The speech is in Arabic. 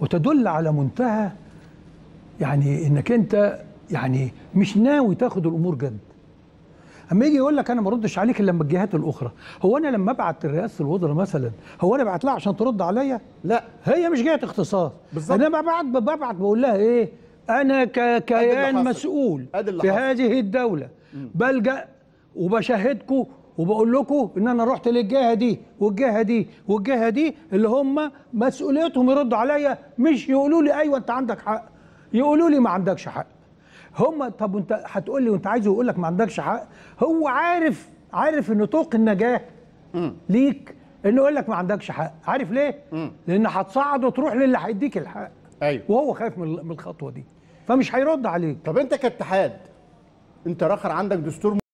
وتدل على منتهى يعني انك انت يعني مش ناوي تاخد الامور جد اما يجي يقول لك انا ما ردش عليك الا لما الجهات الاخرى هو انا لما ابعت لرئاسه الوزراء مثلا هو انا بعت لها عشان ترد عليا لا هي مش جهه اختصاص بالظبط انا ببعت ببعت بقول لها ايه انا ككيان مسؤول في هذه الدوله بلجا وبشهدكم وبقول لكم ان انا رحت للجهه دي والجهه دي والجهه دي اللي هم مسؤوليتهم يردوا عليا مش يقولوا لي ايوه انت عندك حق يقولوا لي ما عندكش حق هم طب انت هتقول لي وانت عايزه يقول لك ما عندكش حق هو عارف عارف ان طوق النجاه ليك انه يقول لك ما عندكش حق عارف ليه لان هتصعد وتروح للي هيديك الحق ايوه وهو خايف من الخطوه دي فمش هيرد عليك طب انت كاتحاد انت راخر عندك دستور